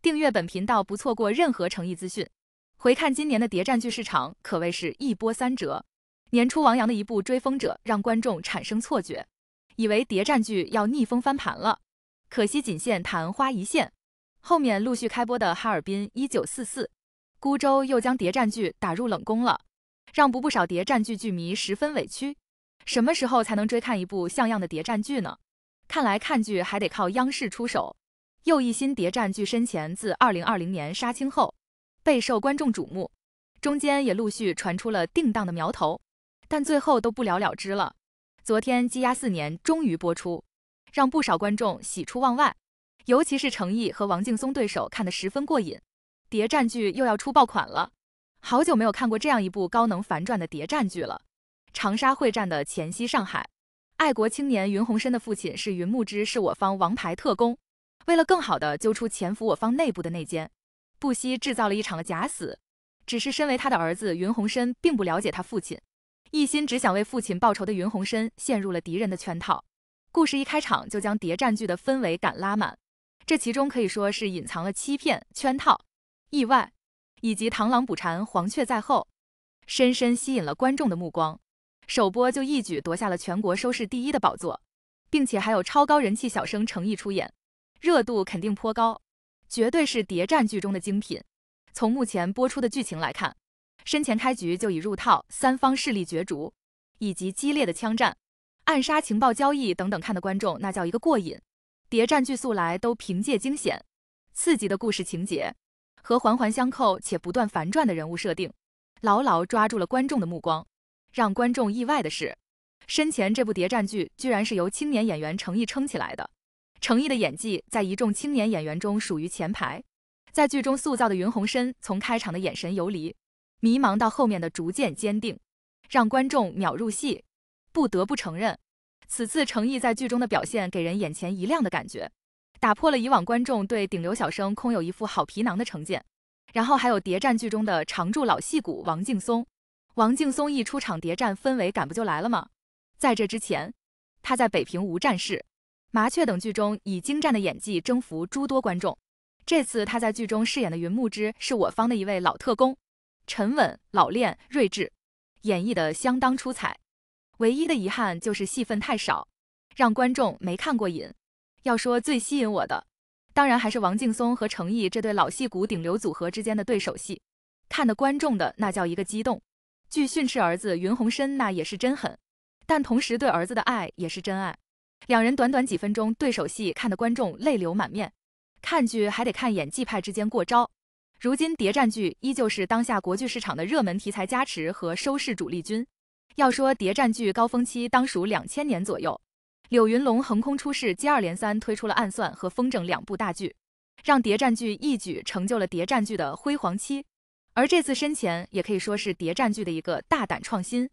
订阅本频道，不错过任何诚意资讯。回看今年的谍战剧市场，可谓是一波三折。年初王阳的一部《追风者》让观众产生错觉，以为谍战剧要逆风翻盘了，可惜仅限昙花一现。后面陆续开播的《哈尔滨一九四四》、《孤舟》又将谍战剧打入冷宫了，让不不少谍战剧剧迷十分委屈。什么时候才能追看一部像样的谍战剧呢？看来看剧还得靠央视出手。又一新谍战剧，身前自二零二零年杀青后，备受观众瞩目，中间也陆续传出了定档的苗头，但最后都不了了之了。昨天积压四年，终于播出，让不少观众喜出望外，尤其是程毅和王劲松对手看得十分过瘾。谍战剧又要出爆款了，好久没有看过这样一部高能反转的谍战剧了。长沙会战的前夕，上海，爱国青年云鸿生的父亲是云木之，是我方王牌特工。为了更好的揪出潜伏我方内部的内奸，不惜制造了一场假死。只是身为他的儿子云鸿深并不了解他父亲，一心只想为父亲报仇的云鸿深陷入了敌人的圈套。故事一开场就将谍战剧的氛围感拉满，这其中可以说是隐藏了欺骗、圈套、意外，以及螳螂捕蝉，黄雀在后，深深吸引了观众的目光。首播就一举夺下了全国收视第一的宝座，并且还有超高人气小生成毅出演。热度肯定颇高，绝对是谍战剧中的精品。从目前播出的剧情来看，身前开局就已入套，三方势力角逐，以及激烈的枪战、暗杀、情报交易等等，看的观众那叫一个过瘾。谍战剧素来都凭借惊险、刺激的故事情节和环环相扣且不断反转的人物设定，牢牢抓住了观众的目光。让观众意外的是，身前这部谍战剧居然是由青年演员成毅撑起来的。程毅的演技在一众青年演员中属于前排，在剧中塑造的云宏深，从开场的眼神游离、迷茫到后面的逐渐坚定，让观众秒入戏。不得不承认，此次程毅在剧中的表现给人眼前一亮的感觉，打破了以往观众对顶流小生空有一副好皮囊的成见。然后还有谍战剧中的常驻老戏骨王劲松，王劲松一出场，谍战氛围感不就来了吗？在这之前，他在《北平无战事》。麻雀等剧中以精湛的演技征服诸多观众，这次他在剧中饰演的云木之是我方的一位老特工，沉稳老练睿智，演绎的相当出彩。唯一的遗憾就是戏份太少，让观众没看过瘾。要说最吸引我的，当然还是王劲松和程毅这对老戏骨顶流组合之间的对手戏，看的观众的那叫一个激动。据训斥儿子云宏深那也是真狠，但同时对儿子的爱也是真爱。两人短短几分钟对手戏，看得观众泪流满面。看剧还得看演技派之间过招。如今谍战剧依旧是当下国剧市场的热门题材加持和收视主力军。要说谍战剧高峰期，当属两千年左右。柳云龙横空出世，接二连三推出了《暗算》和《风筝》两部大剧，让谍战剧一举成就了谍战剧的辉煌期。而这次深潜，也可以说是谍战剧的一个大胆创新。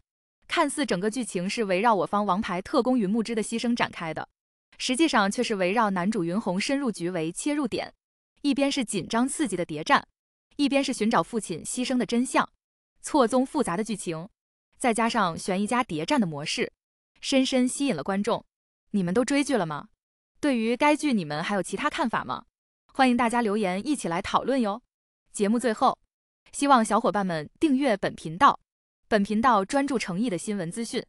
看似整个剧情是围绕我方王牌特工云木之的牺牲展开的，实际上却是围绕男主云弘深入局为切入点，一边是紧张刺激的谍战，一边是寻找父亲牺牲的真相，错综复杂的剧情，再加上悬疑加谍战的模式，深深吸引了观众。你们都追剧了吗？对于该剧，你们还有其他看法吗？欢迎大家留言，一起来讨论哟。节目最后，希望小伙伴们订阅本频道。本频道专注诚意的新闻资讯。